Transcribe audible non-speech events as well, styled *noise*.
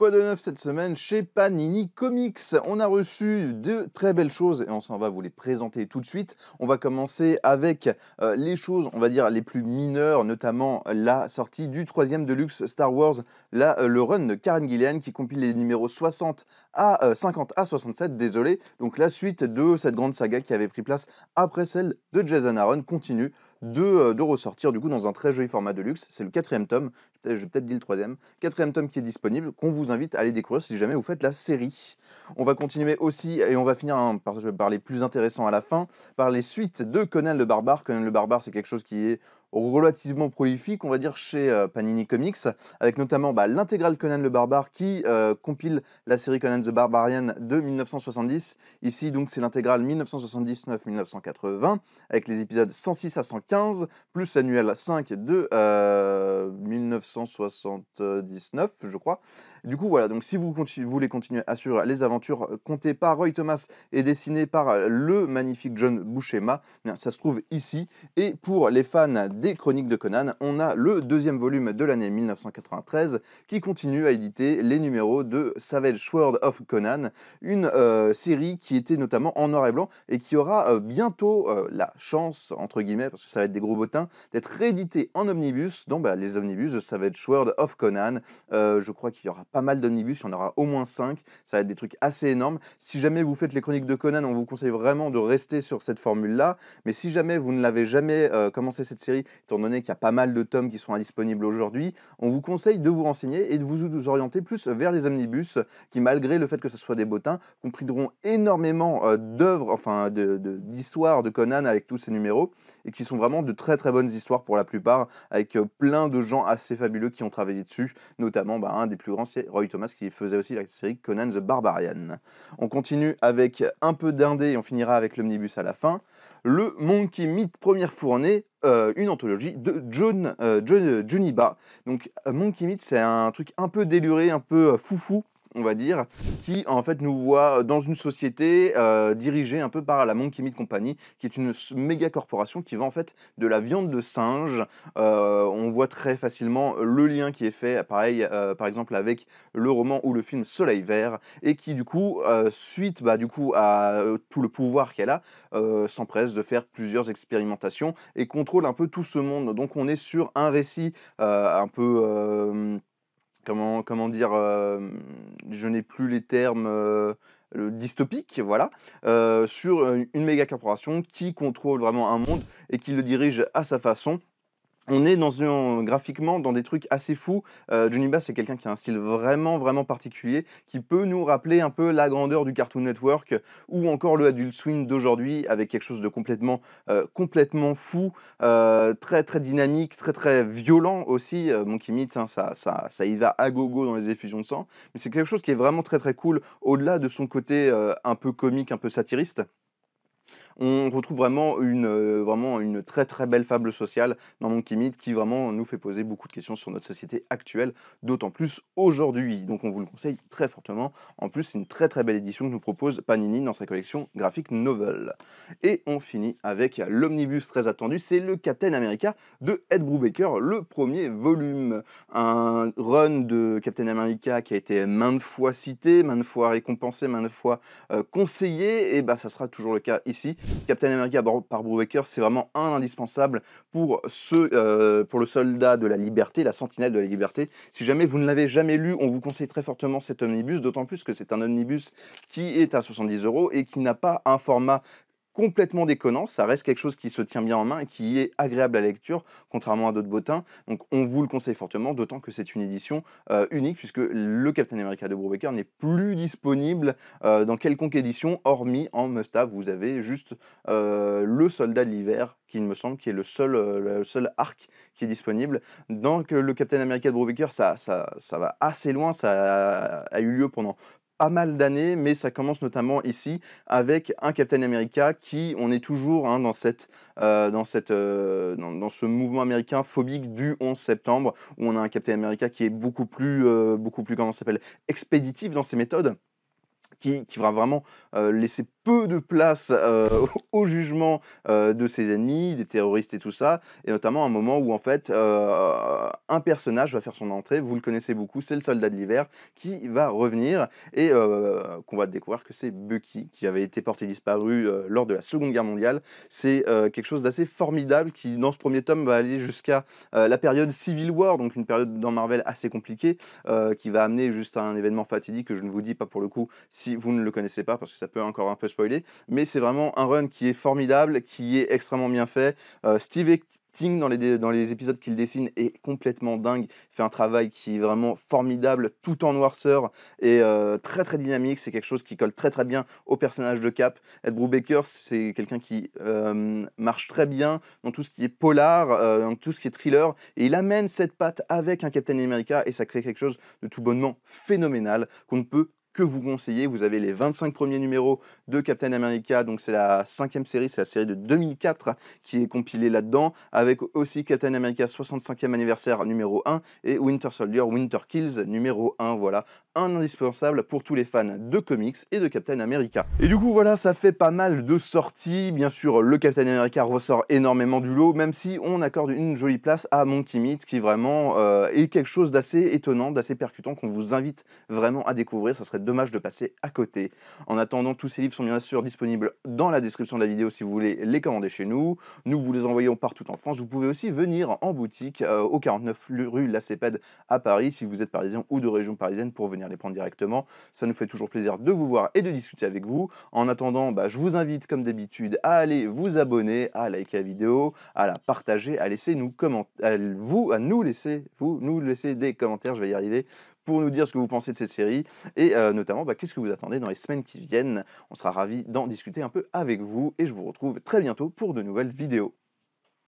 Quoi de neuf cette semaine chez Panini Comics On a reçu de très belles choses et on s'en va vous les présenter tout de suite. On va commencer avec euh, les choses, on va dire, les plus mineures, notamment la sortie du troisième deluxe Star Wars, là euh, le run de Karen Gillian qui compile les numéros 60 à 50 euh, à 67, désolé. Donc la suite de cette grande saga qui avait pris place après celle de Jason Aaron continue de, ressortir du coup dans un très joli format de luxe. C'est le quatrième tome, je vais peut-être dire le troisième, quatrième tome qui est disponible, qu'on vous invite à aller découvrir si jamais vous faites la série. On va continuer aussi, et on va finir par, par, les plus intéressants à la fin, par les suites de Conan le Barbare. Conan le Barbare, c'est quelque chose qui est relativement prolifique, on va dire, chez euh, Panini Comics, avec notamment bah, l'intégrale Conan le Barbare qui euh, compile la série Conan the Barbarian de 1970. Ici, donc, c'est l'intégrale 1979-1980, avec les épisodes 106 à 115, plus l'annuel 5 de 1979, euh, je crois. Du coup, voilà, donc si vous voulez continuer à suivre les aventures comptées par Roy Thomas et dessinées par le magnifique John Bouchema, eh ça se trouve ici. Et pour les fans des Chroniques de Conan, on a le deuxième volume de l'année 1993 qui continue à éditer les numéros de Savage Sword of Conan, une euh, série qui était notamment en noir et blanc et qui aura euh, bientôt euh, la chance, entre guillemets, parce que ça va être des gros bottins, d'être réédité en omnibus dans bah, les omnibus de Savage Sword of Conan. je crois qu'il y aura pas mal d'omnibus, il y en aura au moins 5, ça va être des trucs assez énormes. Si jamais vous faites les Chroniques de Conan, on vous conseille vraiment de rester sur cette formule-là, mais si jamais vous ne l'avez jamais commencé cette série, étant donné qu'il y a pas mal de tomes qui sont indisponibles aujourd'hui, on vous conseille de vous renseigner et de vous orienter plus vers les omnibus qui, malgré le fait que ce soit des bottins, comprideront énormément euh, d'œuvres, enfin d'histoires de, de Conan avec tous ces numéros et qui sont vraiment de très très bonnes histoires pour la plupart, avec euh, plein de gens assez fabuleux qui ont travaillé dessus, notamment bah, un des plus grands, Roy Thomas, qui faisait aussi la série Conan the Barbarian. On continue avec un peu d'indé et on finira avec l'omnibus à la fin. Le Monkey Meat, première fournée, euh, une anthologie de John, euh, John euh, Juniba. Donc Monkey Meat, c'est un truc un peu déluré, un peu foufou, on va dire, qui en fait nous voit euh, dans une société euh, dirigée un peu par la Monkey Meat Company, qui est une méga corporation qui vend en fait de la viande de singe. Euh, on voit très facilement le lien qui est fait, pareil, par exemple avec le roman ou le film Soleil Vert, et qui du coup, suite bah, du coup à tout le pouvoir qu'elle a, s'empresse de faire plusieurs expérimentations et contrôle un peu tout ce monde. Donc on est sur un récit un peu comment, comment dire, euh, je n'ai plus les termes euh, dystopiques, voilà, euh, sur une méga corporation qui contrôle vraiment un monde et qui le dirige à sa façon on est dans un graphiquement dans des trucs assez fous. Euh, Johnny Bass, c'est quelqu'un qui a un style vraiment, vraiment particulier, qui peut nous rappeler un peu la grandeur du Cartoon Network ou encore le Adult Swim d'aujourd'hui, avec quelque chose de complètement, euh, complètement fou, euh, très, très dynamique, très, très violent aussi. Monkey Meat, hein, ça, ça, ça, y va à gogo dans les effusions de sang. Mais c'est quelque chose qui est vraiment très, très cool, au-delà de son côté un peu comique, un peu satiriste on retrouve vraiment une, euh, vraiment une très très belle fable sociale dans Monkey Meat qui vraiment nous fait poser beaucoup de questions sur notre société actuelle, d'autant plus aujourd'hui. Donc on vous le conseille très fortement. En plus, c'est une très très belle édition que nous propose Panini dans sa collection graphique Novel. Et on finit avec l'omnibus très attendu, c'est le Captain America de Ed Brubaker, le premier volume. Un run de Captain America qui a été maintes fois cité, maintes fois récompensé, maintes fois euh, conseillé, et bah ça sera toujours le cas ici. Captain America par Brubaker, c'est vraiment un indispensable pour, ce, euh, pour le soldat de la liberté, la sentinelle de la liberté. Si jamais vous ne l'avez jamais lu, on vous conseille très fortement cet omnibus, d'autant plus que c'est un omnibus qui est à 70 euros et qui n'a pas un format complètement déconnant, ça reste quelque chose qui se tient bien en main et qui est agréable à lecture, contrairement à d'autres bottins. Donc on vous le conseille fortement, d'autant que c'est une édition euh, unique, puisque le Captain America de Brubaker n'est plus disponible euh, dans quelconque édition, hormis en must Vous avez juste euh, le soldat de l'hiver, qui il me semble qui est le seul, arc qui est disponible. Donc, le Captain America de Brubaker, ça, va assez loin, ça a eu lieu pendant pas mal d'années, mais ça commence notamment ici avec un Captain America qui, on est toujours hein, dans, cette, euh, dans, cette, euh, dans, ce mouvement américain phobique du 11 septembre, où on a un Captain America qui est beaucoup plus, euh, beaucoup plus comment s'appelle, expéditif dans ses méthodes. Qui, qui, va vraiment laisser peu de place euh, *laughs* au jugement euh, de ses ennemis, des terroristes et tout ça, et notamment un moment où en fait euh, un personnage va faire son entrée, vous le connaissez beaucoup, c'est le soldat de l'hiver qui va revenir et qu'on va découvrir que c'est Bucky qui avait été porté disparu lors de la Seconde Guerre mondiale. C'est quelque chose d'assez formidable qui dans ce premier tome va aller jusqu'à la période Civil War, donc une période dans Marvel assez compliquée qui va amener juste à un événement fatidique que je ne vous dis pas pour le coup si vous ne le connaissez pas parce que ça peut encore un peu spoiler, mais c'est vraiment un run qui est formidable, qui est extrêmement bien fait. Euh, Steve King dans les, dans les épisodes qu'il dessine, est complètement dingue. fait un travail qui est vraiment formidable, tout en noirceur, et euh, très très dynamique. C'est quelque chose qui colle très très bien au personnage de Cap. Ed Brubaker, c'est quelqu'un qui euh, marche très bien dans tout ce qui est polar, dans tout ce qui est thriller, et il amène cette patte avec un Captain America, et ça crée quelque chose de tout bonnement phénoménal qu'on ne peut que vous conseillez. Vous avez les 25 premiers numéros de Captain America, donc c'est la cinquième série, c'est la série de 2004 qui est compilée là-dedans, avec aussi Captain America 65e anniversaire numéro 1 et Winter Soldier, Winter Kills numéro 1, voilà, un indispensable pour tous les fans de comics et de Captain America. Et du coup voilà, ça fait pas mal de sorties, bien sûr le Captain America ressort énormément du lot, même si on accorde une jolie place à Monkey Meat qui vraiment euh, est quelque chose d'assez étonnant, d'assez percutant, qu'on vous invite vraiment à découvrir, ça serait dommage de passer à côté. En attendant, tous ces livres sont bien sûr disponibles dans la description de la vidéo si vous voulez les commander chez nous. Nous vous les envoyons partout en France. Vous pouvez aussi venir en boutique euh, au 49 rue La à Paris si vous êtes parisien ou de région parisienne pour venir les prendre directement. Ça nous fait toujours plaisir de vous voir et de discuter avec vous. En attendant, bah, je vous invite comme d'habitude à aller vous abonner, à liker la vidéo, à la partager, à laisser nous commenter, vous à nous laisser vous nous laisser des commentaires. Je vais y arriver pour nous dire ce que vous pensez de cette série et euh, notamment bah, qu'est-ce que vous attendez dans les semaines qui viennent. On sera ravis d'en discuter un peu avec vous et je vous retrouve très bientôt pour de nouvelles vidéos.